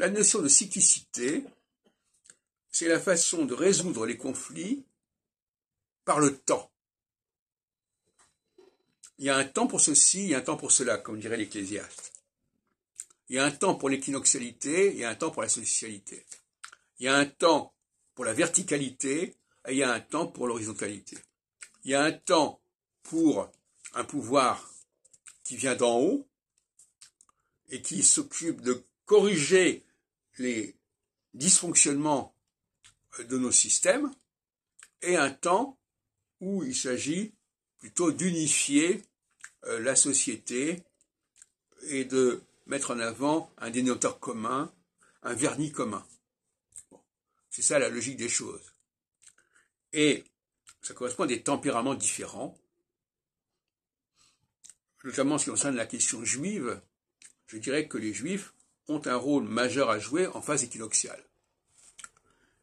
La notion de cyclicité, c'est la façon de résoudre les conflits par le temps. Il y a un temps pour ceci, il y a un temps pour cela, comme dirait l'Ecclésiaste. Il y a un temps pour l'équinoxialité, il y a un temps pour la socialité. Il y a un temps pour la verticalité, et il y a un temps pour l'horizontalité. Il y a un temps pour un pouvoir qui vient d'en haut et qui s'occupe de corriger les dysfonctionnements euh, de nos systèmes et un temps où il s'agit plutôt d'unifier euh, la société et de mettre en avant un dénominateur commun, un vernis commun. c'est ça la logique des choses. Et ça correspond à des tempéraments différents, notamment ce qui concerne la question juive. Je dirais que les juifs ont un rôle majeur à jouer en phase équinoxiale.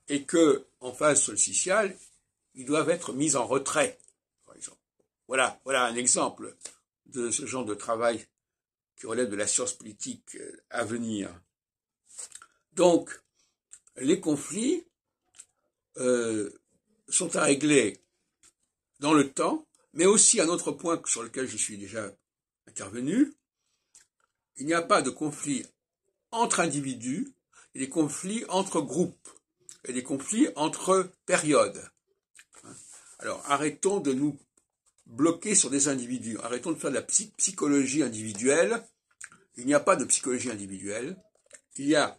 Et que, en phase solsticiale ils doivent être mis en retrait, Voilà, voilà un exemple de ce genre de travail qui relève de la science politique euh, à venir. Donc, les conflits euh, sont à régler dans le temps, mais aussi un autre point sur lequel je suis déjà intervenu, il n'y a pas de conflit entre individus, et des conflits entre groupes, et des conflits entre périodes. Alors arrêtons de nous bloquer sur des individus, arrêtons de faire de la psychologie individuelle. Il n'y a pas de psychologie individuelle, il y a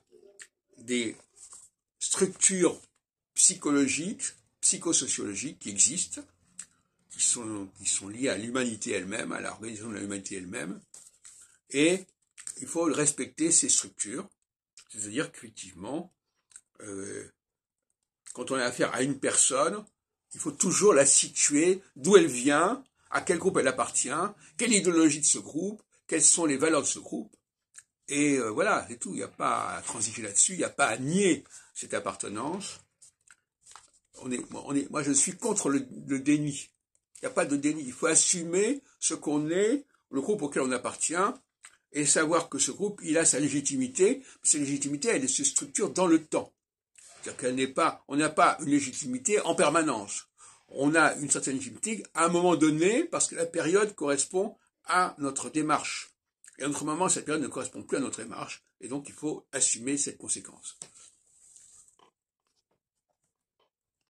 des structures psychologiques, psychosociologiques qui existent, qui sont, liées à l'humanité elle-même, à l'organisation de l'humanité elle-même, et il faut respecter ces structures. C'est-à-dire qu'effectivement, euh, quand on a affaire à une personne, il faut toujours la situer, d'où elle vient, à quel groupe elle appartient, quelle idéologie de ce groupe, quelles sont les valeurs de ce groupe. Et euh, voilà, c'est tout. Il n'y a pas à transiger là-dessus, il n'y a pas à nier cette appartenance. On est, moi, je suis contre le déni. Il n'y a pas de déni. Il faut assumer ce qu'on est, le groupe auquel on appartient, et savoir que ce groupe, il a sa légitimité, cette légitimité, elle se structure dans le temps. C'est-à-dire qu'elle n'est on n'a pas une légitimité en permanence. On a une certaine légitimité à un moment donné, parce que la période correspond à notre démarche. Et à notre moment, cette période ne correspond plus à notre démarche, et donc il faut assumer cette conséquence.